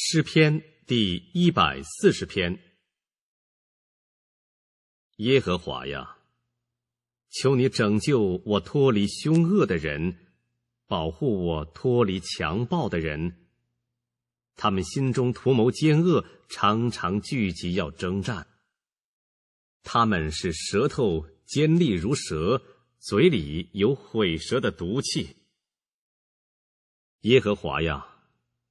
诗篇第一百四十篇。耶和华呀，求你拯救我脱离凶恶的人，保护我脱离强暴的人。他们心中图谋奸恶，常常聚集要征战。他们是舌头尖利如蛇，嘴里有毁蛇的毒气。耶和华呀。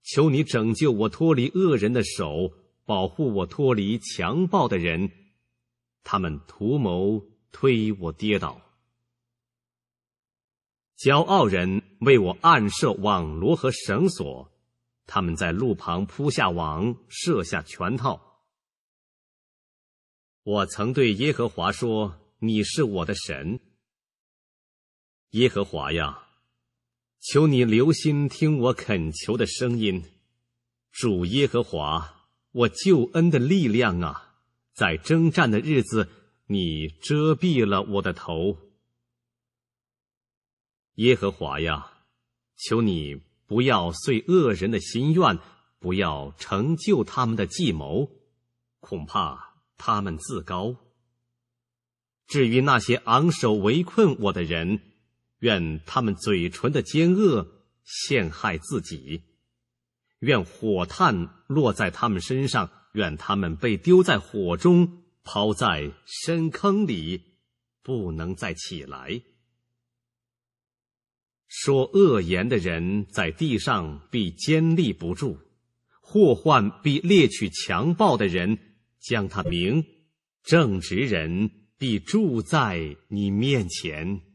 求你拯救我，脱离恶人的手，保护我，脱离强暴的人。他们图谋推我跌倒。骄傲人为我暗设网罗和绳索，他们在路旁铺下网，设下圈套。我曾对耶和华说：“你是我的神。”耶和华呀。求你留心听我恳求的声音，主耶和华，我救恩的力量啊，在征战的日子，你遮蔽了我的头。耶和华呀，求你不要遂恶人的心愿，不要成就他们的计谋，恐怕他们自高。至于那些昂首围困我的人。愿他们嘴唇的奸恶陷害自己，愿火炭落在他们身上，愿他们被丢在火中，抛在深坑里，不能再起来。说恶言的人在地上必坚立不住，祸患必猎取强暴的人，将他明正直人必住在你面前。